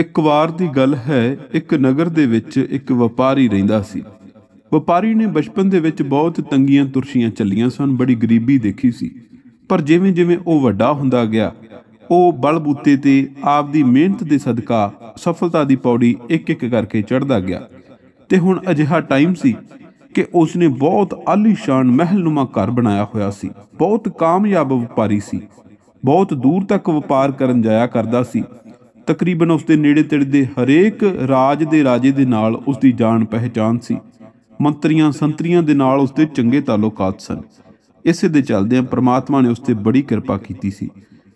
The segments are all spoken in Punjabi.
ਇੱਕ ਵਾਰ ਦੀ ਗੱਲ ਹੈ ਇੱਕ ਨਗਰ ਦੇ ਵਿੱਚ ਇੱਕ ਵਪਾਰੀ ਰਹਿੰਦਾ ਸੀ ਵਪਾਰੀ ਨੇ ਬਚਪਨ ਦੇ ਵਿੱਚ ਬਹੁਤ ਤੰਗੀਆਂ ਤੁਰਸ਼ੀਆਂ ਚੱਲੀਆਂ ਸਨ ਬੜੀ ਗਰੀਬੀ ਦੇਖੀ ਸੀ ਪਰ ਜਿਵੇਂ ਜਿਵੇਂ ਉਹ ਵੱਡਾ ਹੁੰਦਾ ਗਿਆ ਉਹ ਬਲਬੂਤੇ ਤੇ ਆਪ ਦੀ ਮਿਹਨਤ ਦੇ ਸਦਕਾ ਸਫਲਤਾ ਦੀ ਪੌੜੀ ਇੱਕ ਇੱਕ ਕਰਕੇ ਚੜਦਾ ਗਿਆ ਤੇ ਹੁਣ ਅਜਿਹਾ ਟਾਈਮ ਸੀ ਕਿ ਉਸਨੇ ਬਹੁਤ ਆਲੀਸ਼ਾਨ ਮਹਿਲਨੁਮਾ ਘਰ ਬਣਾਇਆ ਹੋਇਆ ਸੀ ਬਹੁਤ ਕਾਮਯਾਬ ਵਪਾਰੀ ਸੀ ਬਹੁਤ ਦੂਰ ਤੱਕ ਵਪਾਰ ਕਰਨ ਜਾਇਆ ਕਰਦਾ ਸੀ ਤਕਰੀਬਨ ਉਸ ਦੇ ਨੇੜੇ ਤੇੜੇ ਦੇ ਹਰੇਕ ਰਾਜ ਦੇ ਰਾਜੇ ਦੇ ਨਾਲ ਉਸ ਦੀ ਜਾਣ ਪਹਿਚਾਨ ਸੀ ਮੰਤਰੀਆਂ ਸੰਤਰੀਆਂ ਦੇ ਨਾਲ ਉਸ ਦੇ ਚੰਗੇ ਤਾਲੁਕਾਤ ਸਨ ਇਸੇ ਦੇ ਚੱਲਦਿਆਂ ਪ੍ਰਮਾਤਮਾ ਨੇ ਉਸ ਤੇ ਬੜੀ ਕਿਰਪਾ ਕੀਤੀ ਸੀ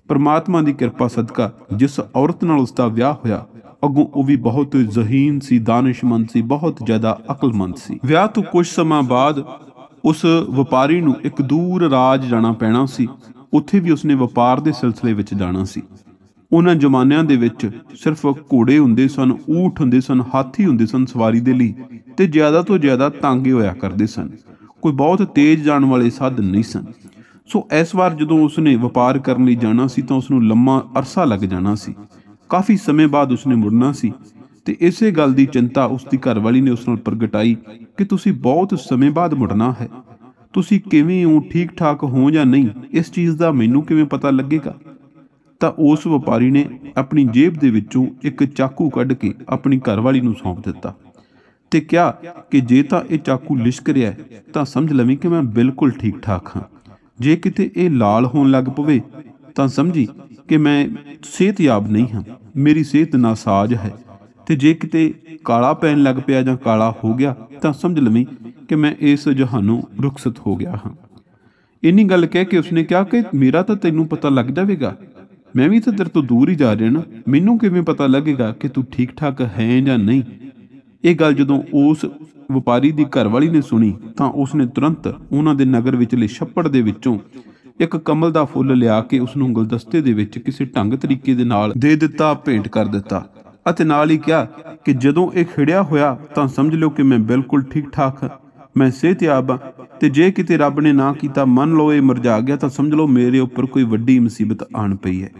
ਪ੍ਰਮਾਤਮਾ ਦੀ ਕਿਰਪਾ ਸਦਕਾ ਜਿਸ ਔਰਤ ਨਾਲ ਉਸ ਦਾ ਵਿਆਹ ਹੋਇਆ ਅਗੋਂ ਉਹ ਵੀ ਬਹੁਤ ਜ਼ਹੀਨ ਸੀ ਦਾਨਿਸ਼ਮੰਦ ਸੀ ਬਹੁਤ ਜ਼ਿਆਦਾ ਅਕਲਮੰਦ ਸੀ ਵਿਆਹ ਤੋਂ ਕੁਝ ਸਮਾਂ ਬਾਅਦ ਉਸ ਵਪਾਰੀ ਨੂੰ ਇੱਕ ਦੂਰ ਰਾਜ ਜਾਣਾ ਪੈਣਾ ਸੀ ਉੱਥੇ ਵੀ ਉਸਨੇ ਵਪਾਰ ਦੇ ਸਿਲਸਿਲੇ ਵਿੱਚ ਜਾਣਾ ਸੀ ਉਹਨਾਂ ਜ਼ਮਾਨਿਆਂ ਦੇ ਵਿੱਚ ਸਿਰਫ ਘੋੜੇ ਹੁੰਦੇ ਸਨ ਊਠ ਹੁੰਦੇ ਸਨ ਹਾਥੀ ਹੁੰਦੇ ਸਨ ਸਵਾਰੀ ਦੇ ਲਈ ਤੇ ਜ਼ਿਆਦਾ ਤੋਂ ਜ਼ਿਆਦਾ ਤਾਂਗੇ ਹੋਇਆ ਕਰਦੇ ਸਨ ਕੋਈ ਬਹੁਤ ਤੇਜ਼ ਜਾਣ ਵਾਲੇ ਸਾਧ ਨਹੀਂ ਸਨ ਸੋ ਇਸ ਵਾਰ ਜਦੋਂ ਉਸਨੇ ਵਪਾਰ ਕਰਨ ਲਈ ਜਾਣਾ ਸੀ ਤਾਂ ਉਸ ਨੂੰ ਲੰਮਾ ਅਰਸਾ ਲੱਗ ਜਾਣਾ ਸੀ ਕਾਫੀ ਸਮੇਂ ਬਾਅਦ ਉਸਨੇ ਮੁੜਨਾ ਸੀ ਤੇ ਇਸੇ ਗੱਲ ਦੀ ਚਿੰਤਾ ਉਸ ਦੀ ਘਰਵਾਲੀ ਨੇ ਉਸ ਨਾਲ ਪ੍ਰਗਟਾਈ ਕਿ ਤੁਸੀਂ ਬਹੁਤ ਸਮੇਂ ਬਾਅਦ ਮੁੜਨਾ ਹੈ ਤੁਸੀਂ ਕਿਵੇਂ ਹੋ ਠੀਕ ਠਾਕ ਹੋ ਜਾਂ ਨਹੀਂ ਇਸ ਚੀਜ਼ ਦਾ ਮੈਨੂੰ ਕਿਵੇਂ ਪਤਾ ਲੱਗੇਗਾ ਤਾਂ ਉਸ ਵਪਾਰੀ ਨੇ ਆਪਣੀ ਜੇਬ ਦੇ ਵਿੱਚੋਂ ਇੱਕ ਚਾਕੂ ਕੱਢ ਕੇ ਆਪਣੀ ਘਰਵਾਲੀ ਨੂੰ ਸੌਂਪ ਦਿੱਤਾ ਤੇ ਕਿਹਾ ਕਿ ਜੇ ਤਾਂ ਇਹ ਚਾਕੂ ਲਿਸ਼ਕ ਰਿਹਾ ਤਾਂ ਸਮਝ ਲਵੀਂ ਕਿ ਮੈਂ ਬਿਲਕੁਲ ਠੀਕ ਠਾਕ ਹਾਂ ਜੇ ਕਿਤੇ ਇਹ ਲਾਲ ਹੋਣ ਲੱਗ ਪਵੇ ਤਾਂ ਸਮਝੀ ਕਿ ਮੈਂ ਸਿਹਤਯਾਬ ਨਹੀਂ ਹਾਂ ਮੇਰੀ ਸਿਹਤ ਨਾਸਾਜ ਹੈ ਤੇ ਜੇ ਕਿਤੇ ਕਾਲਾ ਪੈਣ ਲੱਗ ਪਿਆ ਜਾਂ ਕਾਲਾ ਹੋ ਗਿਆ ਤਾਂ ਸਮਝ ਲਵੀਂ ਕਿ ਮੈਂ ਇਸ ਜਹਾਨੋਂ ਰੁਖਸਤ ਹੋ ਗਿਆ ਹਾਂ ਇੰਨੀ ਗੱਲ ਕਹਿ ਕੇ ਉਸਨੇ ਕਿਹਾ ਕਿ ਮੇਰਾ ਤਾਂ ਤੈਨੂੰ ਪਤਾ ਲੱਗ ਜਾਵੇਗਾ ਮੈਂ ਵੀ ਤਾਂ ਤੇਰੇ ਤੋਂ ਦੂਰ ਹੀ ਜਾ ਰਿਹਾ ਨਾ ਮੈਨੂੰ ਕਿਵੇਂ ਪਤਾ ਲੱਗੇਗਾ ਕਿ ਤੂੰ ਠੀਕ ਠਾਕ ਹੈ ਜਾਂ ਨਹੀਂ ਇਹ ਗੱਲ ਜਦੋਂ ਉਸ ਵਪਾਰੀ ਦੀ ਘਰਵਾਲੀ ਨੇ ਸੁਣੀ ਤਾਂ ਉਸ ਨੇ ਤੁਰੰਤ ਉਹਨਾਂ ਦੇ ਨਗਰ ਵਿੱਚਲੇ ਛੱਪੜ ਦੇ ਵਿੱਚੋਂ ਇੱਕ ਕਮਲ ਦਾ ਫੁੱਲ ਲਿਆ ਕੇ ਉਸ ਨੂੰ ਗੁਲਦਸਤੇ ਦੇ ਵਿੱਚ ਕਿਸੇ ਢੰਗ ਤਰੀਕੇ ਦੇ ਨਾਲ ਦੇ ਦਿੱਤਾ ਭੇਂਟ ਕਰ ਦਿੱਤਾ ਅਤੇ ਨਾਲ ਹੀ ਕਿਹਾ ਕਿ ਜਦੋਂ ਇਹ ਖਿੜਿਆ ਹੋਇਆ ਤਾਂ ਸਮਝ ਲਓ ਕਿ ਮੈਂ ਬਿਲਕੁਲ ਠੀਕ ਠਾਕ ਮੈਂ ਸਿਹਤਯਾਬ ਤੇ ਜੇ ਕਿਤੇ ਰੱਬ ਨੇ ਨਾ ਕੀਤਾ ਮੰਨ ਲਓ ਇਹ ਮਰਜਾ ਗਿਆ ਤਾਂ ਸਮਝ ਲਓ ਮੇਰੇ ਉੱਪਰ ਕੋਈ ਵੱਡੀ ਮੁਸੀਬਤ ਆਣ ਪਈ ਹੈ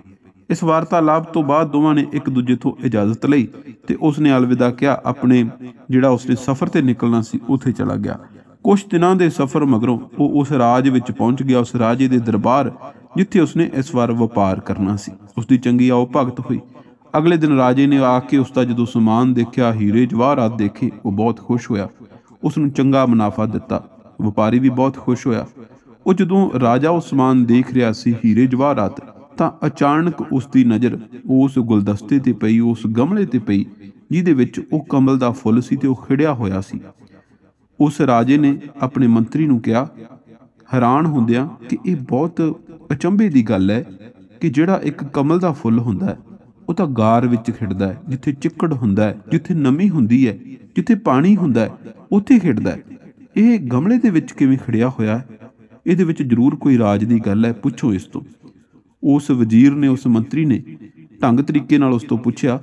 ਇਸ ਵਾਰਤਾਲਾਪ ਤੋਂ ਬਾਅਦ ਦੋਵਾਂ ਨੇ ਇੱਕ ਦੂਜੇ ਤੋਂ ਇਜਾਜ਼ਤ ਲਈ ਤੇ ਉਸ ਨੇ ਅਲਵਿਦਾ ਕਿਹਾ ਆਪਣੇ ਜਿਹੜਾ ਉਸ ਨੇ ਸਫ਼ਰ ਤੇ ਨਿਕਲਣਾ ਸੀ ਉੱਥੇ ਚਲਾ ਗਿਆ ਕੁਝ ਦਿਨਾਂ ਦੇ ਸਫ਼ਰ ਮਗਰੋਂ ਉਹ ਉਸ ਰਾਜ ਵਿੱਚ ਪਹੁੰਚ ਗਿਆ ਉਸ ਰਾਜੇ ਦੇ ਦਰਬਾਰ ਜਿੱਥੇ ਉਸ ਨੇ ਇਸ ਵਾਰ ਵਪਾਰ ਕਰਨਾ ਸੀ ਉਸ ਦੀ ਚੰਗੀ ਆਉ ਭਗਤ ਹੋਈ ਅਗਲੇ ਦਿਨ ਰਾਜੇ ਨੇ ਆ ਕੇ ਉਸ ਦਾ ਜਦੋਂ ਸਮਾਨ ਦੇਖਿਆ ਹੀਰੇ ਜਵਾਹਰਾਤ ਦੇਖੇ ਉਹ ਬਹੁਤ ਖੁਸ਼ ਹੋਇਆ ਉਸ ਨੂੰ ਚੰਗਾ ਮੁਨਾਫਾ ਦਿੱਤਾ ਵਪਾਰੀ ਵੀ ਬਹੁਤ ਖੁਸ਼ ਹੋਇਆ ਉਹ ਜਦੋਂ ਰਾਜਾ ਉਸਮਾਨ ਦੇਖ ਰਿਹਾ ਸੀ ਹੀਰੇ ਜਵਾਹਰਾਤ ਤਾਂ ਅਚਾਨਕ ਉਸ ਦੀ ਨਜ਼ਰ ਉਸ ਗੁਲਦਸਤੇ ਤੇ ਪਈ ਉਸ ਗਮਲੇ ਤੇ ਪਈ ਜਿਹਦੇ ਵਿੱਚ ਉਹ ਕਮਲ ਦਾ ਫੁੱਲ ਸੀ ਤੇ ਉਹ ਖਿੜਿਆ ਹੋਇਆ ਸੀ ਉਸ ਰਾਜੇ ਨੇ ਆਪਣੇ ਮੰਤਰੀ ਨੂੰ ਕਿਹਾ ਹੈਰਾਨ ਹੁੰਦਿਆਂ ਕਿ ਇਹ ਬਹੁਤ ਅਚੰਭੇ ਦੀ ਗੱਲ ਹੈ ਕਿ ਜਿਹੜਾ ਇੱਕ ਕਮਲ ਦਾ ਫੁੱਲ ਹੁੰਦਾ ਹੈ ਉਹ ਤਾਂ ਗਾਰ ਵਿੱਚ ਖਿੜਦਾ ਹੈ ਜਿੱਥੇ ਚਿੱਕੜ ਹੁੰਦਾ ਹੈ ਜਿੱਥੇ ਨਮੀ ਹੁੰਦੀ ਹੈ ਜਿੱਥੇ ਪਾਣੀ ਹੁੰਦਾ ਹੈ ਉੱਥੇ ਖਿੜਦਾ ਹੈ ਇਹ ਗਮਲੇ ਦੇ ਵਿੱਚ ਕਿਵੇਂ ਖੜਿਆ ਹੋਇਆ ਹੈ ਇਹਦੇ ਵਿੱਚ ਜ਼ਰੂਰ ਕੋਈ ਰਾਜ ਦੀ ਗੱਲ ਹੈ ਪੁੱਛੋ ਇਸ ਤੋਂ ਉਸ ਵਜ਼ੀਰ ਨੇ ਉਸ ਮੰਤਰੀ ਨੇ ਢੰਗ ਤਰੀਕੇ ਨਾਲ ਉਸ ਤੋਂ ਪੁੱਛਿਆ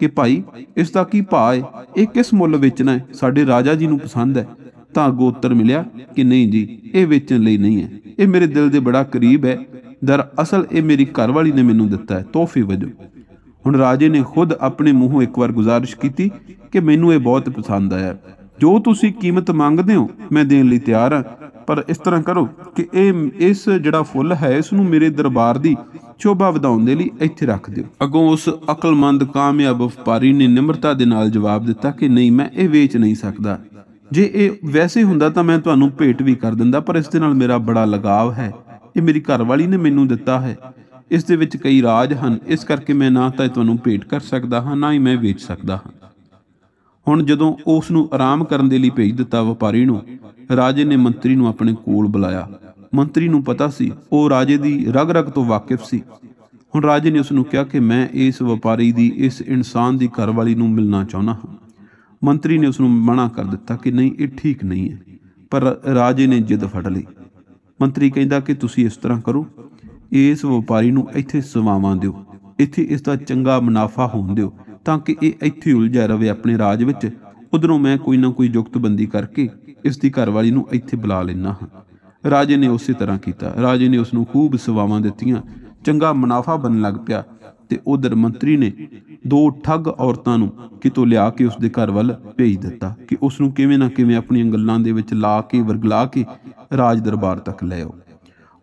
ਕਿ ਭਾਈ ਇਸ ਦਾ ਕੀ ਭਾਅ ਹੈ ਇਹ ਕਿਸ ਮੁੱਲ ਵੇਚਣਾ ਹੈ ਸਾਡੇ ਰਾਜਾ ਜੀ ਨੂੰ ਪਸੰਦ ਹੈ ਤਾਂ ਅੱਗੋਂ ਉੱਤਰ ਮਿਲਿਆ ਕਿ ਨਹੀਂ ਜੀ ਇਹ ਵੇਚਣ ਲਈ ਨਹੀਂ ਹੈ ਇਹ ਮੇਰੇ ਦਿਲ ਦੇ ਬੜਾ ਕਰੀਬ ਹੈ ਦਰ ਅਸਲ ਇਹ ਮੇਰੀ ਘਰਵਾਲੀ ਨੇ ਮੈਨੂੰ ਦਿੱਤਾ ਹੈ ਤੋਹਫੇ ਵਜੋਂ ਹੁਣ ਰਾਜੇ ਨੇ ਖੁਦ ਆਪਣੇ ਮੂੰਹੋਂ ਇੱਕ ਵਾਰ ਗੁਜ਼ਾਰਿਸ਼ ਕੀਤੀ ਕਿ ਮੈਨੂੰ ਇਹ ਬਹੁਤ ਪਸੰਦ ਆਇਆ ਜੋ ਤੁਸੀਂ ਕੀਮਤ ਮੰਗਦੇ ਹੋ ਮੈਂ ਦੇਣ ਲਈ ਤਿਆਰ ਹਾਂ ਪਰ ਇਸ ਤਰ੍ਹਾਂ ਕਰੋ ਕਿ ਇਹ ਇਸ ਜਿਹੜਾ ਫੁੱਲ ਹੈ ਇਸ ਨੂੰ ਮੇਰੇ ਦਰਬਾਰ ਦੀ ਸ਼ੋਭਾ ਵਧਾਉਣ ਦੇ ਲਈ ਇੱਥੇ ਰੱਖ ਦਿਓ ਅਗੋਂ ਉਸ ਅਕਲਮੰਦ ਕਾਮਯਾਬ ਵਪਾਰੀ ਨੇ ਨਿਮਰਤਾ ਦੇ ਨਾਲ ਜਵਾਬ ਦਿੱਤਾ ਕਿ ਨਹੀਂ ਮੈਂ ਇਹ ਵੇਚ ਨਹੀਂ ਸਕਦਾ ਜੇ ਇਹ ਵੈਸੇ ਹੁੰਦਾ ਤਾਂ ਮੈਂ ਤੁਹਾਨੂੰ ਭੇਟ ਵੀ ਕਰ ਦਿੰਦਾ ਪਰ ਇਸ ਦੇ ਨਾਲ ਮੇਰਾ ਬੜਾ ਲਗਾਵ ਹੈ ਇਹ ਮੇਰੀ ਘਰਵਾਲੀ ਨੇ ਮੈਨੂੰ ਦਿੱਤਾ ਹੈ ਇਸ ਦੇ ਵਿੱਚ ਕਈ ਰਾਜ ਹਨ ਇਸ ਕਰਕੇ ਮੈਂ ਨਾ ਤਾਂ ਤੁਹਾਨੂੰ ਭੇਟ ਕਰ ਸਕਦਾ ਹਾਂ ਨਾ ਹੀ ਮੈਂ ਵੇਚ ਸਕਦਾ ਹਾਂ ਹੁਣ ਜਦੋਂ ਉਸ ਨੂੰ ਆਰਾਮ ਕਰਨ ਦੇ ਲਈ ਭੇਜ ਦਿੱਤਾ ਵਪਾਰੀ ਨੂੰ ਰਾਜੇ ਨੇ ਮੰਤਰੀ ਨੂੰ ਆਪਣੇ ਕੋਲ ਬੁਲਾਇਆ ਮੰਤਰੀ ਨੂੰ ਪਤਾ ਸੀ ਉਹ ਰਾਜੇ ਦੀ ਰਗ-ਰਗ ਤੋਂ ਵਾਕਿਫ ਸੀ ਹੁਣ ਰਾਜੇ ਨੇ ਉਸ ਨੂੰ ਕਿਹਾ ਕਿ ਮੈਂ ਇਸ ਵਪਾਰੀ ਦੀ ਇਸ ਇਨਸਾਨ ਦੀ ਘਰਵਾਲੀ ਨੂੰ ਮਿਲਣਾ ਚਾਹੁੰਦਾ ਹਾਂ ਮੰਤਰੀ ਨੇ ਉਸ ਨੂੰ ਮਨਾ ਕਰ ਦਿੱਤਾ ਕਿ ਨਹੀਂ ਇਹ ਠੀਕ ਨਹੀਂ ਹੈ ਪਰ ਰਾਜੇ ਨੇ ਜਿੱਦ ਫੜ ਲਈ ਮੰਤਰੀ ਕਹਿੰਦਾ ਕਿ ਤੁਸੀਂ ਇਸ ਤਰ੍ਹਾਂ ਕਰੋ ਇਸ ਵਪਾਰੀ ਨੂੰ ਇੱਥੇ ਸਵਾਵਾਂ ਦਿਓ ਇੱਥੇ ਇਸ ਦਾ ਚੰਗਾ ਮੁਨਾਫਾ ਹੋਣ ਦਿਓ ਤਾਂ ਕਿ ਇਹ ਇੱਥੇ ਉਲਝਿਆ ਰਵੇ ਆਪਣੇ ਰਾਜ ਵਿੱਚ ਉਧਰੋਂ ਮੈਂ ਕੋਈ ਨਾ ਕੋਈ ਜੁਗਤਬੰਦੀ ਕਰਕੇ ਇਸ ਦੀ ਘਰਵਾਲੀ ਨੂੰ ਇੱਥੇ ਬੁਲਾ ਲੈਣਾ ਹਾਂ ਰਾਜੇ ਨੇ ਉਸੇ ਤਰ੍ਹਾਂ ਕੀਤਾ ਰਾਜੇ ਨੇ ਉਸ ਨੂੰ ਖੂਬ ਸਵਾਵਾਂ ਦਿੱਤੀਆਂ ਚੰਗਾ ਮੁਨਾਫਾ ਬਣਨ ਲੱਗ ਪਿਆ ਤੇ ਉਧਰ ਮੰਤਰੀ ਨੇ ਦੋ ਠੱਗ ਔਰਤਾਂ ਨੂੰ ਕਿਤੋਂ ਲਿਆ ਕੇ ਉਸ ਦੇ ਘਰ ਵੱਲ ਭੇਜ ਦਿੱਤਾ ਕਿ ਉਸ ਨੂੰ ਕਿਵੇਂ ਨਾ ਕਿਵੇਂ ਆਪਣੀਆਂ ਗੱਲਾਂ ਦੇ ਵਿੱਚ ਲਾ ਕੇ ਵਰਗਲਾ ਕੇ ਰਾਜ ਦਰਬਾਰ ਤੱਕ ਲੈ ਆਓ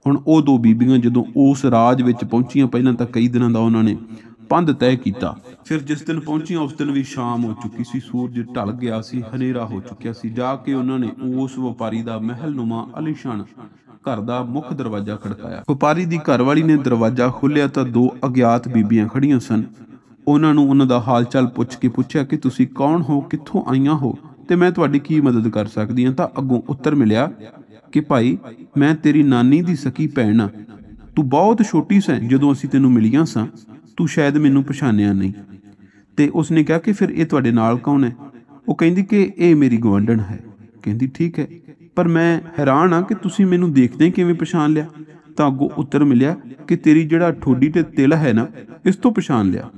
ਹੁਣ ਉਹ ਦੋ ਬੀਬੀਆਂ ਜਦੋਂ ਉਸ ਰਾਜ ਵਿੱਚ ਪਹੁੰਚੀਆਂ ਪਹਿਲਾਂ ਤਾਂ ਕਈ ਦਿਨਾਂ ਦਾ ਉਹਨਾਂ ਨੇ ਪੰਧ ਤੈ ਕੀਤਾ ਫਿਰ ਜਿਸ ਦਿਨ ਪਹੁੰਚੀਆਂ ਉਸ ਦਿਨ ਵੀ ਸ਼ਾਮ ਹੋ ਚੁੱਕੀ ਸੀ ਸੂਰਜ ਢਲ ਗਿਆ ਸੀ ਹਨੇਰਾ ਹੋ ਚੁੱਕਿਆ ਸੀ ਜਾ ਕੇ ਉਹਨਾਂ ਨੇ ਉਸ ਵਪਾਰੀ ਦਾ ਮਹਿਲਨੁਮਾ ਅਲੀਸ਼ਾਨ ਘਰ ਦਾ ਮੁੱਖ ਦਰਵਾਜ਼ਾ ਖੜਕਾਇਆ ਵਪਾਰੀ ਦੀ ਘਰਵਾਲੀ ਨੇ ਦਰਵਾਜ਼ਾ ਖੋਲ੍ਹਿਆ ਤਾਂ ਦੋ ਅਗਿਆਤ ਬੀਬੀਆਂ ਖੜੀਆਂ ਸਨ ਉਹਨਾਂ ਨੂੰ ਉਹਨਾਂ ਦਾ ਚਾਲ ਪੁੱਛ ਕੇ ਪੁੱਛਿਆ ਕਿ ਤੁਸੀਂ ਕੌਣ ਹੋ ਕਿੱਥੋਂ ਆਈਆਂ ਹੋ ਤੇ ਮੈਂ ਤੁਹਾਡੀ ਕੀ ਮਦਦ ਕਰ ਸਕਦੀ ਹਾਂ ਤਾਂ ਅੱਗੋਂ ਉੱਤਰ ਮਿਲਿਆ ਕਿ ਭਾਈ ਮੈਂ ਤੇਰੀ ਨਾਨੀ ਦੀ ਸਕੀ ਭੈਣ ਆ ਤੂੰ ਬਹੁਤ ਛੋਟੀ ਸੈਂ ਜਦੋਂ ਅਸੀਂ ਤੈਨੂੰ ਮਿਲੀਆਂ ਸਾਂ ਤੂੰ ਸ਼ਾਇਦ ਮੈਨੂੰ ਪਛਾਣਿਆ ਨਹੀਂ ਤੇ ਉਸਨੇ ਕਿਹਾ ਕਿ ਫਿਰ ਇਹ ਤੁਹਾਡੇ ਨਾਲ ਕੌਣ ਹੈ ਉਹ ਕਹਿੰਦੀ ਕਿ ਇਹ ਮੇਰੀ ਗਵੰਡਣ ਹੈ ਕਹਿੰਦੀ ਠੀਕ ਹੈ ਪਰ ਮੈਂ ਹੈਰਾਨ ਆ ਕਿ ਤੁਸੀਂ ਮੈਨੂੰ ਦੇਖਦੇ ਕਿਵੇਂ ਪਛਾਣ ਲਿਆ ਤਾਂ ਅੱਗੋ ਉੱਤਰ ਮਿਲਿਆ ਕਿ ਤੇਰੀ ਜਿਹੜਾ ਠੋਡੀ ਤੇ ਤਿਲ ਹੈ ਨਾ ਇਸ ਤੋਂ ਪਛਾਣ ਲਿਆ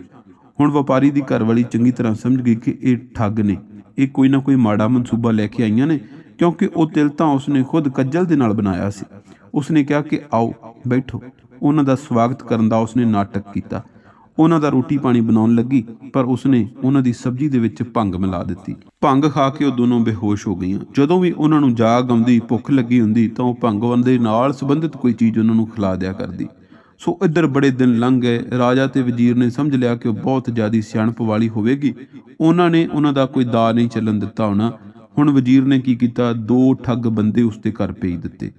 ਹੁਣ ਵਪਾਰੀ ਦੀ ਘਰਵਾਲੀ ਚੰਗੀ ਤਰ੍ਹਾਂ ਸਮਝ ਗਈ ਕਿ ਇਹ ਠੱਗ ਨੇ ਇਹ ਕੋਈ ਨਾ ਕੋਈ ਮਾੜਾ ਮਨਸੂਬਾ ਲੈ ਕੇ ਆਈਆਂ ਨੇ ਕਿਉਂਕਿ ਉਹ ਤਿਲ ਤਾਂ ਉਸਨੇ ਖੁਦ ਕੱਜਲ ਦੇ ਨਾਲ ਬਣਾਇਆ ਸੀ ਉਸਨੇ ਕਿਹਾ ਕਿ ਆਓ ਬੈਠੋ ਉਹਨਾਂ ਦਾ ਸਵਾਗਤ ਕਰਨ ਦਾ ਉਸਨੇ ਨਾਟਕ ਕੀਤਾ ਉਹਨਾਂ ਦਾ ਰੋਟੀ ਪਾਣੀ ਬਣਾਉਣ ਲੱਗੀ ਪਰ ਉਸਨੇ ਉਹਨਾਂ ਦੀ ਸਬਜ਼ੀ ਦੇ ਵਿੱਚ ਭੰਗ ਮਿਲਾ ਦਿੱਤੀ ਭੰਗ ਖਾ ਕੇ ਉਹ ਦੋਨੋਂ ਬੇਹੋਸ਼ ਹੋ ਗਈਆਂ ਜਦੋਂ ਵੀ ਉਹਨਾਂ ਨੂੰ ਜਾਗ ਆਉਂਦੀ ਭੁੱਖ ਲੱਗੀ ਹੁੰਦੀ ਤਾਂ ਉਹ ਭੰਗ ਵੰਦੇ ਨਾਲ ਸੰਬੰਧਿਤ ਕੋਈ ਚੀਜ਼ ਉਹਨਾਂ ਨੂੰ ਖਿਲਾ ਦਿਆ ਕਰਦੀ ਸੋ ਇੱਧਰ ਬੜੇ ਦਿਨ ਲੰਘ ਗਏ ਰਾਜਾ ਤੇ ਵਜ਼ੀਰ ਨੇ ਸਮਝ ਲਿਆ ਕਿ ਉਹ ਬਹੁਤ ਜ਼ਿਆਦੀ ਸਿਆਣਪ ਵਾਲੀ ਹੋਵੇਗੀ ਉਹਨਾਂ ਨੇ ਉਹਨਾਂ ਦਾ ਕੋਈ ਦਾ ਨਹੀਂ ਚੱਲਣ ਦਿੱਤਾ ਹੋਣਾ ਹੁਣ ਵਜ਼ੀਰ ਨੇ ਕੀ ਕੀਤਾ ਦੋ ਠੱਗ ਬੰਦੇ ਤੇ ਘਰ ਭੇਜ ਦਿੱਤੇ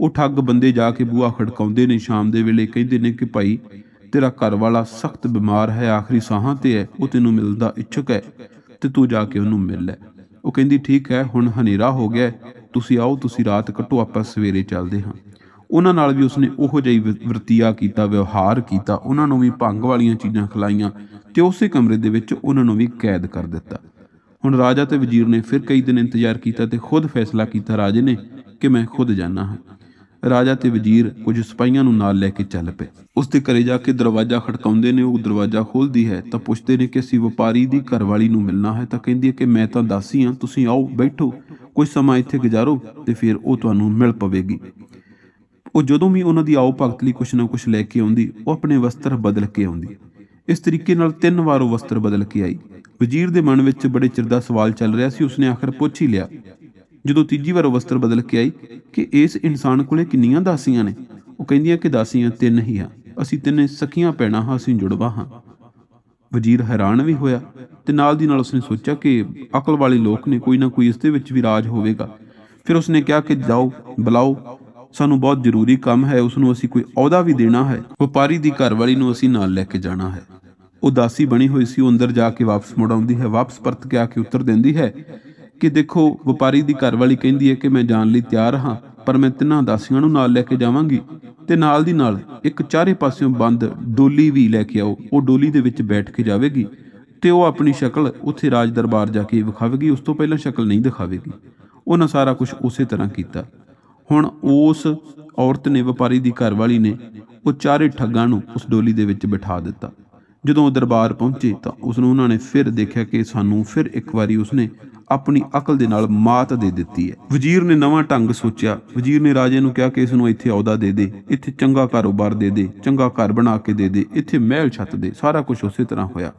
ਉਹ ਠੱਗ ਬੰਦੇ ਜਾ ਕੇ ਬੂਆ ਖੜਕਾਉਂਦੇ ਨੇ ਸ਼ਾਮ ਦੇ ਵੇਲੇ ਕਹਿੰਦੇ ਨੇ ਕਿ ਭਾਈ ਤੇਰਾ ਘਰ ਵਾਲਾ ਸਖਤ ਬਿਮਾਰ ਹੈ ਆਖਰੀ ਸਾਹਾਂ ਤੇ ਹੈ ਉਹ ਤੈਨੂੰ ਮਿਲਦਾ ਇੱਛੁਕ ਹੈ ਤੇ ਤੂੰ ਜਾ ਕੇ ਉਹਨੂੰ ਮਿਲ ਲੈ ਉਹ ਕਹਿੰਦੀ ਠੀਕ ਹੈ ਹੁਣ ਹਨੇਰਾ ਹੋ ਗਿਆ ਤੁਸੀਂ ਆਓ ਤੁਸੀਂ ਰਾਤ ਕੱਟੋ ਆਪਾਂ ਸਵੇਰੇ ਚੱਲਦੇ ਹਾਂ ਉਹਨਾਂ ਨਾਲ ਵੀ ਉਸਨੇ ਉਹੋ ਜਿਹੀ ਵਰਤੀਆ ਕੀਤਾ ਵਿਵਹਾਰ ਕੀਤਾ ਉਹਨਾਂ ਨੂੰ ਵੀ ਭੰਗ ਵਾਲੀਆਂ ਚੀਜ਼ਾਂ ਖਲਾਈਆਂ ਤੇ ਉਸੇ ਕਮਰੇ ਦੇ ਵਿੱਚ ਉਹਨਾਂ ਨੂੰ ਵੀ ਕੈਦ ਕਰ ਦਿੱਤਾ ਹੁਣ ਰਾਜਾ ਤੇ ਵਜ਼ੀਰ ਨੇ ਫਿਰ ਕਈ ਦਿਨ ਇੰਤਜ਼ਾਰ ਕੀਤਾ ਤੇ ਖੁਦ ਫੈਸਲਾ ਕੀਤਾ ਰਾਜੇ ਨੇ ਕਿ ਮੈਂ ਖੁਦ ਜਾਣਾ ਹਾਂ ਰਾਜਾ ਤੇ ਵਜ਼ੀਰ ਕੁਝ ਸਿਪਾਈਆਂ ਨੂੰ ਨਾਲ ਲੈ ਕੇ ਚੱਲ ਪਏ ਉਸ ਦੇ ਘਰੇ ਜਾ ਕੇ ਦਰਵਾਜ਼ਾ ਖੜਕਾਉਂਦੇ ਨੇ ਉਹ ਦਰਵਾਜ਼ਾ ਖੋਲਦੀ ਹੈ ਤਾਂ ਪੁੱਛਦੇ ਨੇ ਕਿ ਅਸੀਂ ਵਪਾਰੀ ਦੀ ਘਰਵਾਲੀ ਨੂੰ ਮਿਲਣਾ ਹੈ ਤਾਂ ਕਹਿੰਦੀ ਹੈ ਕਿ ਮੈਂ ਤਾਂ ਦਾਸੀ ਹਾਂ ਤੁਸੀਂ ਆਓ ਬੈਠੋ ਕੁਝ ਸਮਾਂ ਇੱਥੇ ਗੁਜ਼ਾਰੋ ਤੇ ਫਿਰ ਉਹ ਤੁਹਾਨੂੰ ਮਿਲ ਪਵੇਗੀ ਉਹ ਜਦੋਂ ਵੀ ਉਹਨਾਂ ਦੀ ਆਓ ਭਗਤ ਲਈ ਕੁਛ ਨਾ ਕੁਛ ਲੈ ਕੇ ਆਉਂਦੀ ਉਹ ਆਪਣੇ ਵਸਤਰ ਬਦਲ ਕੇ ਆਉਂਦੀ ਇਸ ਤਰੀਕੇ ਨਾਲ ਤਿੰਨ ਵਾਰ ਉਹ ਵਸਤਰ ਬਦਲ ਕੇ ਆਈ ਵਜ਼ੀਰ ਦੇ ਮਨ ਵਿੱਚ ਬੜੇ ਚਿਰ ਦਾ ਸਵਾਲ ਚੱਲ ਰਿਹਾ ਸੀ ਉਸਨੇ ਆਖਰ ਪੁੱਛ ਹੀ ਲਿਆ ਜਦੋਂ ਤੀਜੀ ਵਾਰ ਉਹ ਵਸਤਰ ਬਦਲ ਕੇ ਆਈ ਕਿ ਇਸ ਇਨਸਾਨ ਕੋਲੇ ਕਿੰਨੀਆਂ ਦਾਸੀਆਂ ਨੇ ਉਹ ਕਹਿੰਦੀਆਂ ਕਿ ਦਾਸੀਆਂ ਤਿੰਨ ਹੀ ਆ ਅਸੀਂ ਤਿੰਨੇ ਸਖੀਆਂ ਪੈਣਾ ਹਾਂ ਅਸੀਂ ਜੁੜਵਾ ਹਾਂ ਵਜ਼ੀਰ ਹੈਰਾਨ ਵੀ ਹੋਇਆ ਤੇ ਨਾਲ ਦੀ ਨਾਲ ਉਸਨੇ ਸੋਚਿਆ ਕਿ ਅਕਲ ਵਾਲੇ ਲੋਕ ਨੇ ਕੋਈ ਨਾ ਕੋਈ ਇਸ ਦੇ ਵਿੱਚ ਵੀ ਰਾਜ ਹੋਵੇਗਾ ਫਿਰ ਉਸਨੇ ਕਿਹਾ ਕਿ ਜਾਓ ਬੁਲਾਓ ਸਾਨੂੰ ਬਹੁਤ ਜ਼ਰੂਰੀ ਕੰਮ ਹੈ ਉਸ ਨੂੰ ਅਸੀਂ ਕੋਈ ਅਹੁਦਾ ਵੀ ਦੇਣਾ ਹੈ ਵਪਾਰੀ ਦੀ ਘਰਵਾਲੀ ਨੂੰ ਅਸੀਂ ਨਾਲ ਲੈ ਕੇ ਜਾਣਾ ਹੈ ਉਹ ਦਾਸੀ ਬਣੀ ਹੋਈ ਸੀ ਉਹ ਅੰਦਰ ਜਾ ਕੇ ਵਾਪਸ ਮੁੜਾਉਂਦੀ ਹੈ ਵਾਪਸ ਪਰਤ ਕੇ ਆ ਕੇ ਉੱਤਰ ਦਿੰਦੀ ਹੈ ਕਿ ਦੇਖੋ ਵਪਾਰੀ ਦੀ ਘਰਵਾਲੀ ਕਹਿੰਦੀ ਹੈ ਕਿ ਮੈਂ ਜਾਣ ਲਈ ਤਿਆਰ ਹਾਂ ਪਰ ਮੈਂ ਤਿੰਨਾਂ ਦਾਸੀਆਂ ਨੂੰ ਨਾਲ ਲੈ ਕੇ ਜਾਵਾਂਗੀ ਤੇ ਨਾਲ ਦੀ ਨਾਲ ਇੱਕ ਚਾਰੇ ਪਾਸਿਓਂ ਬੰਦ ਡੋਲੀ ਵੀ ਲੈ ਕੇ ਆਓ ਉਹ ਡੋਲੀ ਦੇ ਵਿੱਚ ਬੈਠ ਕੇ ਜਾਵੇਗੀ ਤੇ ਉਹ ਆਪਣੀ ਸ਼ਕਲ ਉੱਥੇ ਰਾਜ ਦਰਬਾਰ ਜਾ ਕੇ ਵਿਖਾਵੇਗੀ ਉਸ ਤੋਂ ਪਹਿਲਾਂ ਸ਼ਕਲ ਨਹੀਂ ਦਿਖਾਵੇਗੀ ਉਹਨਾਂ ਸਾਰਾ ਕੁਝ ਉਸੇ ਤਰ੍ਹਾਂ ਕੀਤਾ ਹੁਣ ਉਸ ਔਰਤ ਨੇ ਵਪਾਰੀ ਦੀ ਘਰਵਾਲੀ ਨੇ ਉਹ ਚਾਰੇ ਠੱਗਾਂ ਨੂੰ ਉਸ ਡੋਲੀ ਦੇ ਵਿੱਚ ਬਿਠਾ ਦਿੱਤਾ ਜਦੋਂ ਦਰਬਾਰ ਪਹੁੰਚੇ ਤਾਂ ਉਸ ਨੂੰ ਉਹਨਾਂ ਨੇ ਫਿਰ ਦੇਖਿਆ ਕਿ ਸਾਨੂੰ ਫਿਰ ਇੱਕ ਵਾਰੀ ਉਸਨੇ ਆਪਣੀ ਅਕਲ ਦੇ ਨਾਲ ਮਾਤ ਦੇ ਦਿੱਤੀ ਹੈ ਵਜ਼ੀਰ ਨੇ ਨਵਾਂ ਢੰਗ ਸੋਚਿਆ ਵਜ਼ੀਰ ਨੇ ਰਾਜੇ ਨੂੰ ਕਿਹਾ ਕਿ ਇਸ ਨੂੰ ਇੱਥੇ ਆਉਦਾ ਦੇ ਦੇ ਇੱਥੇ ਚੰਗਾ ਕਾਰੋਬਾਰ ਦੇ ਦੇ ਚੰਗਾ ਘਰ ਬਣਾ ਕੇ ਦੇ ਦੇ ਇੱਥੇ ਮਹਿਲ ਛੱਤ ਦੇ ਸਾਰਾ ਕੁਝ ਉਸੇ ਤਰ੍ਹਾਂ ਹੋਇਆ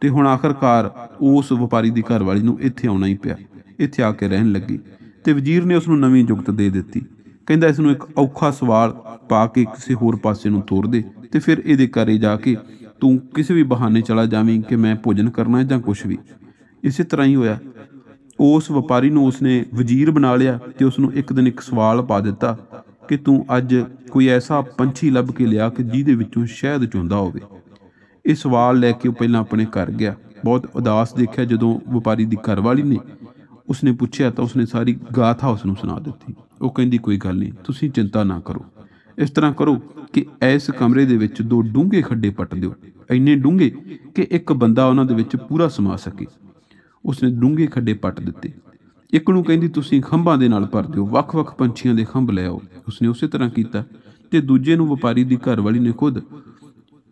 ਤੇ ਹੁਣ ਆਖਰਕਾਰ ਉਸ ਵਪਾਰੀ ਦੀ ਘਰਵਾਲੀ ਨੂੰ ਇੱਥੇ ਆਉਣਾ ਹੀ ਪਿਆ ਇੱਥੇ ਆ ਕੇ ਰਹਿਣ ਲੱਗੀ ਤੇ ਵਜ਼ੀਰ ਨੇ ਉਸ ਨੂੰ ਨਵੀਂ ਜੁਗਤ ਦੇ ਦਿੱਤੀ ਕਹਿੰਦਾ ਇਸ ਨੂੰ ਇੱਕ ਔਖਾ ਸਵਾਲ ਪਾ ਕੇ ਕਿਸੇ ਹੋਰ ਪਾਸੇ ਨੂੰ ਤੋਰ ਦੇ ਤੇ ਫਿਰ ਇਹਦੇ ਘਰੇ ਜਾ ਕੇ ਤੂੰ ਕਿਸੇ ਵੀ ਬਹਾਨੇ ਚਲਾ ਜਾਵੇਂ ਕਿ ਮੈਂ ਭੋਜਨ ਕਰਨਾ ਜਾਂ ਕੁਝ ਵੀ ਇਸੇ ਤਰ੍ਹਾਂ ਹੀ ਹੋਇਆ ਉਸ ਵਪਾਰੀ ਨੂੰ ਉਸਨੇ ਵਜ਼ੀਰ ਬਣਾ ਲਿਆ ਤੇ ਉਸ ਨੂੰ ਇੱਕ ਦਿਨ ਇੱਕ ਸਵਾਲ ਪਾ ਦਿੱਤਾ ਕਿ ਤੂੰ ਅੱਜ ਕੋਈ ਐਸਾ ਪੰਛੀ ਲੱਭ ਕੇ ਲਿਆ ਕਿ ਜਿਹਦੇ ਵਿੱਚੋਂ ਸ਼ਹਿਦ ਚੁੰਦਾ ਹੋਵੇ ਇਹ ਸਵਾਲ ਲੈ ਕੇ ਉਹ ਪਹਿਲਾਂ ਆਪਣੇ ਘਰ ਗਿਆ ਬਹੁਤ ਉਦਾਸ ਦੇਖਿਆ ਜਦੋਂ ਵਪਾਰੀ ਦੀ ਘਰਵਾਲੀ ਨੇ ਉਸਨੇ ਪੁੱਛਿਆ ਤਾਂ ਉਸਨੇ ਸਾਰੀ ਗਾਥਾ ਉਸ ਨੂੰ ਸੁਣਾ ਦਿੱਤੀ ਉਹ ਕਹਿੰਦੀ ਕੋਈ ਗੱਲ ਨਹੀਂ ਤੁਸੀਂ ਚਿੰਤਾ ਨਾ ਕਰੋ ਇਸ ਤਰ੍ਹਾਂ ਕਰੋ ਕਿ ਇਸ ਕਮਰੇ ਦੇ ਵਿੱਚ ਦੋ ਡੂੰਘੇ ਖੱਡੇ ਪੱਟ ਦਿਓ ਇੰਨੇ ਡੂੰਘੇ ਕਿ ਇੱਕ ਬੰਦਾ ਉਹਨਾਂ ਦੇ ਵਿੱਚ ਪੂਰਾ ਸਮਾ ਸਕੇ ਉਸਨੇ ਡੂੰਘੇ ਖੱਡੇ ਪੱਟ ਦਿੱਤੇ ਇੱਕ ਨੂੰ ਕਹਿੰਦੀ ਤੁਸੀਂ ਖੰਭਾਂ ਦੇ ਨਾਲ ਭਰ ਦਿਓ ਵੱਖ-ਵੱਖ ਪੰਛੀਆਂ ਦੇ ਖੰਭ ਲੈ ਆਓ ਉਸਨੇ ਉਸੇ ਤਰ੍ਹਾਂ ਕੀਤਾ ਤੇ ਦੂਜੇ ਨੂੰ ਵਪਾਰੀ ਦੀ ਘਰ ਵਾਲੀ ਨੇ ਖੁਦ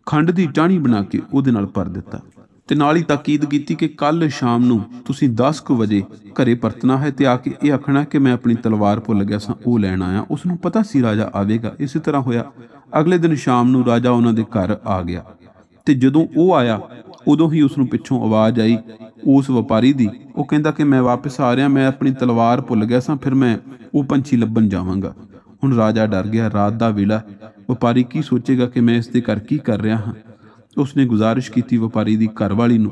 ਖੰਡ ਦੀ ਟਾਹਣੀ ਬਣਾ ਕੇ ਉਹਦੇ ਨਾਲ ਭਰ ਦਿੱਤਾ ਤੇ ਨਾਲ ਹੀ ਤਾਕੀਦ ਕੀਤੀ ਕਿ ਕੱਲ ਸ਼ਾਮ ਨੂੰ ਤੁਸੀਂ 10 ਕੁ ਵਜੇ ਘਰੇ ਪਰਤਣਾ ਹੈ ਤੇ ਆ ਕੇ ਇਹ ਆਖਣਾ ਕਿ ਮੈਂ ਆਪਣੀ ਤਲਵਾਰ ਭੁੱਲ ਗਿਆ ਸਾਂ ਉਹ ਲੈਣ ਆਇਆ ਉਸ ਨੂੰ ਪਤਾ ਸੀ ਰਾਜਾ ਆਵੇਗਾ ਇਸੇ ਤਰ੍ਹਾਂ ਹੋਇਆ ਅਗਲੇ ਦਿਨ ਸ਼ਾਮ ਨੂੰ ਰਾਜਾ ਉਹਨਾਂ ਦੇ ਘਰ ਆ ਗਿਆ ਤੇ ਜਦੋਂ ਉਹ ਆਇਆ ਉਦੋਂ ਹੀ ਉਸ ਨੂੰ ਪਿੱਛੋਂ ਆਵਾਜ਼ ਆਈ ਉਸ ਵਪਾਰੀ ਦੀ ਉਹ ਕਹਿੰਦਾ ਕਿ ਮੈਂ ਵਾਪਸ ਆ ਰਿਹਾ ਮੈਂ ਆਪਣੀ ਤਲਵਾਰ ਭੁੱਲ ਗਿਆ ਸਾਂ ਫਿਰ ਮੈਂ ਉਹ ਪੰਛੀ ਲੱਭਣ ਜਾਵਾਂਗਾ ਹੁਣ ਰਾਜਾ ਡਰ ਗਿਆ ਰਾਤ ਦਾ ਵੇਲਾ ਵਪਾਰੀ ਕੀ ਸੋਚੇਗਾ ਕਿ ਮੈਂ ਇਸ ਦੇ ਕਰ ਕੀ ਕਰ ਰਿਹਾ ਹਾਂ ਉਸਨੇ ਗੁਜ਼ਾਰਿਸ਼ ਕੀਤੀ ਵਪਾਰੀ ਦੀ ਘਰਵਾਲੀ ਨੂੰ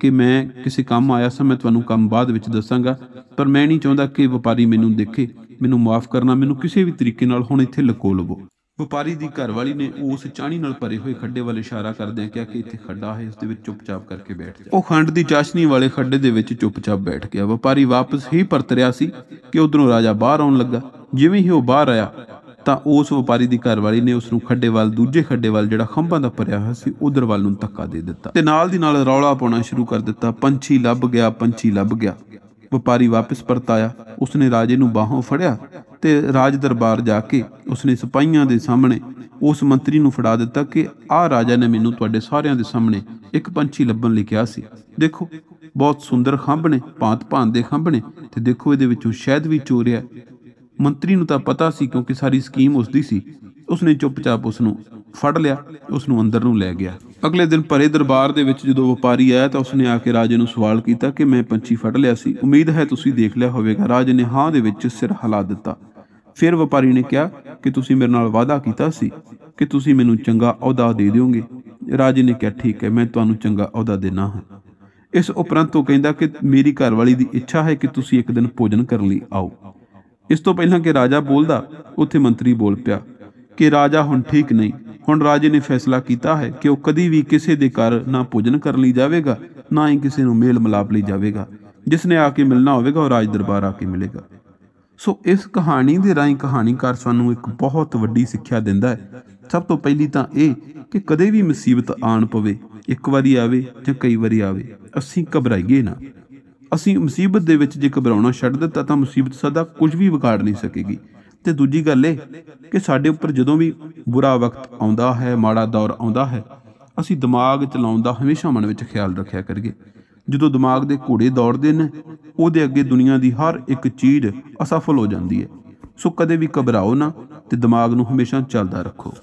ਕਿ ਮੈਂ ਕਿਸੇ ਕੰਮ ਆਇਆ ਸਾਂ ਮੈਂ ਤੁਹਾਨੂੰ ਕੰਮ ਬਾਅਦ ਵਿੱਚ ਦੱਸਾਂਗਾ ਪਰ ਮੈਂ ਨਹੀਂ ਚਾਹੁੰਦਾ ਕਿ ਵਪਾਰੀ ਮੈਨੂੰ ਦੇਖੇ ਮੈਨੂੰ ਮਾਫ ਕਰਨਾ ਮੈਨੂੰ ਕਿਸੇ ਵੀ ਤਰੀਕੇ ਨਾਲ ਹੁਣ ਇੱਥੇ ਲਕੋ ਲਵੋ ਵਪਾਰੀ ਦੀ ਘਰਵਾਲੀ ਨੇ ਉਸ ਚਾਣੀ ਨਾਲ ਭਰੇ ਹੋਏ ਖੱਡੇ ਵੱਲ ਇਸ਼ਾਰਾ ਕਰਦਿਆਂ ਕਿਹਾ ਕਿ ਇੱਥੇ ਖੱਡਾ ਹੈ ਇਸ ਦੇ ਵਿੱਚ ਚੁੱਪਚਾਪ ਕਰਕੇ ਬੈਠ ਜਾ ਉਹ ਖੰਡ ਦੀ ਚਾਸ਼ਨੀ ਵਾਲੇ ਖੱਡੇ ਦੇ ਵਿੱਚ ਚੁੱਪਚਾਪ ਬੈਠ ਗਿਆ ਵਪਾਰੀ ਵਾਪਸ ਹੀ ਪਰਤ ਰਿਹਾ ਸੀ ਕਿ ਉਧਰੋਂ ਰਾਜਾ ਬਾਹਰ ਆਉਣ ਲੱਗਾ ਜਿਵੇਂ ਹੀ ਉਹ ਬਾਹਰ ਆਇਆ ਤਾਂ ਉਸ ਵਪਾਰੀ ਦੀ ਘਰਵਾਲੀ ਨੇ ਉਸ ਨੂੰ ਖੱਡੇ ਵੱਲ ਦੂਜੇ ਖੱਡੇ ਵੱਲ ਜਿਹੜਾ ਖੰਭਾਂ ਦਾ ਭਰਿਆ ਹੋਇਆ ਸੀ ਉਧਰ ਵੱਲ ਨੂੰ ਧੱਕਾ ਦੇ ਦਿੱਤਾ ਤੇ ਨਾਲ ਦੀ ਨਾਲ ਰੌਲਾ ਪਾਉਣਾ ਸ਼ੁਰੂ ਕਰ ਦਿੱਤਾ ਪੰਛੀ ਲੱਭ ਗਿਆ ਪੰਛੀ ਲੱਭ ਗਿਆ ਵਪਾਰੀ ਵਾਪਸ ਪਰਤ ਆਇਆ ਉਸਨੇ ਰਾਜੇ ਨੂੰ ਬਾਹੋਂ ਫੜਿਆ ਤੇ ਰਾਜ ਦਰਬਾਰ ਜਾ ਕੇ ਉਸਨੇ ਸਿਪਾਹੀਆਂ ਦੇ ਸਾਹਮਣੇ ਉਸ ਮੰਤਰੀ ਨੂੰ ਫੜਾ ਦਿੱਤਾ ਕਿ ਆਹ ਰਾਜਾ ਨੇ ਮੈਨੂੰ ਤੁਹਾਡੇ ਸਾਰਿਆਂ ਦੇ ਸਾਹਮਣੇ ਇੱਕ ਪੰਛੀ ਲੱਭਣ ਲਈ ਕਿਹਾ ਸੀ ਦੇਖੋ ਬਹੁਤ ਸੁੰਦਰ ਖੰਭ ਨੇ ਭਾਂਤ ਭਾਂਤ ਦੇ ਖੰਭ ਨੇ ਤੇ ਦੇਖੋ ਇਹਦੇ ਵਿੱਚੋਂ ਸ਼ਾਇਦ ਵੀ ਚੋਰਿਆ ਮੰਤਰੀ ਨੂੰ ਤਾਂ ਪਤਾ ਸੀ ਕਿਉਂਕਿ ਸਾਰੀ ਸਕੀਮ ਉਸ ਦੀ ਸੀ ਉਸਨੇ ਚੁੱਪਚਾਪ ਉਸ ਨੂੰ ਫੜ ਲਿਆ ਉਸ ਨੂੰ ਅੰਦਰ ਨੂੰ ਲੈ ਗਿਆ ਅਗਲੇ ਦਿਨ ਭਰੇ ਦਰਬਾਰ ਦੇ ਵਿੱਚ ਜਦੋਂ ਵਪਾਰੀ ਆਇਆ ਤਾਂ ਉਸਨੇ ਆ ਕੇ ਰਾਜੇ ਨੂੰ ਸਵਾਲ ਕੀਤਾ ਕਿ ਮੈਂ ਪੰਛੀ ਫੜ ਲਿਆ ਸੀ ਉਮੀਦ ਹੈ ਤੁਸੀਂ ਦੇਖ ਲਿਆ ਹੋਵੇਗਾ ਰਾਜੇ ਨੇ ਹਾਂ ਦੇ ਵਿੱਚ ਸਿਰ ਹਿਲਾ ਦਿੱਤਾ ਫਿਰ ਵਪਾਰੀ ਨੇ ਕਿਹਾ ਕਿ ਤੁਸੀਂ ਮੇਰੇ ਨਾਲ ਵਾਅਦਾ ਕੀਤਾ ਸੀ ਕਿ ਤੁਸੀਂ ਮੈਨੂੰ ਚੰਗਾ ਅਹੁਦਾ ਦੇ ਦਿਓਗੇ ਰਾਜੇ ਨੇ ਕਿਹਾ ਠੀਕ ਹੈ ਮੈਂ ਤੁਹਾਨੂੰ ਚੰਗਾ ਅਹੁਦਾ ਦੇਣਾ ਹਾਂ ਇਸ ਉਪਰੰਤ ਉਹ ਕਹਿੰਦਾ ਕਿ ਮੇਰੀ ਘਰਵਾਲੀ ਦੀ ਇੱਛਾ ਹੈ ਕਿ ਤੁਸੀਂ ਇੱਕ ਦਿਨ ਭੋਜਨ ਕਰਨ ਲਈ ਆਓ ਇਸ ਤੋਂ ਪਹਿਲਾਂ ਕਿ ਰਾਜਾ ਬੋਲਦਾ ਉੱਥੇ ਮੰਤਰੀ ਬੋਲ ਪਿਆ ਕਿ ਰਾਜਾ ਹੁਣ ਠੀਕ ਨਹੀਂ ਹੁਣ ਰਾਜੇ ਨੇ ਫੈਸਲਾ ਕੀਤਾ ਹੈ ਕਿ ਉਹ ਕਦੀ ਵੀ ਕਿਸੇ ਦੇ ਘਰ ਨਾ ਭੋਜਨ ਕਰਨ ਲਈ ਜਾਵੇਗਾ ਨਾ ਹੀ ਕਿਸੇ ਨੂੰ ਮੇਲ ਮਲਾਪ ਲਈ ਜਾਵੇਗਾ ਜਿਸ ਨੇ ਆ ਕੇ ਮਿਲਣਾ ਹੋਵੇਗਾ ਉਹ ਰਾਜ ਦਰਬਾਰ ਆ ਕੇ ਮਿਲੇਗਾ ਸੋ ਇਸ ਕਹਾਣੀ ਦੇ ਰਾਹੀਂ ਕਹਾਣੀਕਾਰ ਸਾਨੂੰ ਇੱਕ ਬਹੁਤ ਵੱਡੀ ਸਿੱਖਿਆ ਦਿੰਦਾ ਹੈ ਸਭ ਤੋਂ ਪਹਿਲੀ ਤਾਂ ਇਹ ਕਿ ਕਦੇ ਵੀ ਮੁਸੀਬਤ ਆਣ ਪਵੇ ਇੱਕ ਵਾਰੀ ਆਵੇ ਜਾਂ ਕਈ ਵਾਰੀ ਆਵੇ ਅਸੀਂ ਘਬਰਾਈਏ ਨਾ ਅਸੀਂ ਮੁਸੀਬਤ ਦੇ ਵਿੱਚ ਜੇ ਘਬਰਾਉਣਾ ਛੱਡ ਦਿੱਤਾ ਤਾਂ ਮੁਸੀਬਤ ਸਦਾ ਕੁਝ ਵੀ ਵਿਗਾੜ ਨਹੀਂ ਸਕੇਗੀ ਤੇ ਦੂਜੀ ਗੱਲ ਇਹ ਕਿ ਸਾਡੇ ਉੱਪਰ ਜਦੋਂ ਵੀ ਬੁਰਾ ਵਕਤ ਆਉਂਦਾ ਹੈ ਮਾੜਾ ਦੌਰ ਆਉਂਦਾ ਹੈ ਅਸੀਂ ਦਿਮਾਗ ਚਲਾਉਣ ਦਾ ਹਮੇਸ਼ਾ ਮਨ ਵਿੱਚ ਖਿਆਲ ਰੱਖਿਆ ਕਰੀਏ ਜਦੋਂ ਦਿਮਾਗ ਦੇ ਘੋੜੇ ਦੌੜਦੇ ਨੇ ਉਹਦੇ ਅੱਗੇ ਦੁਨੀਆ ਦੀ ਹਰ ਇੱਕ ਚੀਜ਼ ਅਸਫਲ ਹੋ ਜਾਂਦੀ ਹੈ ਸੋ ਕਦੇ ਵੀ ਘਬਰਾਓ ਨਾ ਤੇ ਦਿਮਾਗ ਨੂੰ ਹਮੇਸ਼ਾ ਚੱਲਦਾ ਰੱਖੋ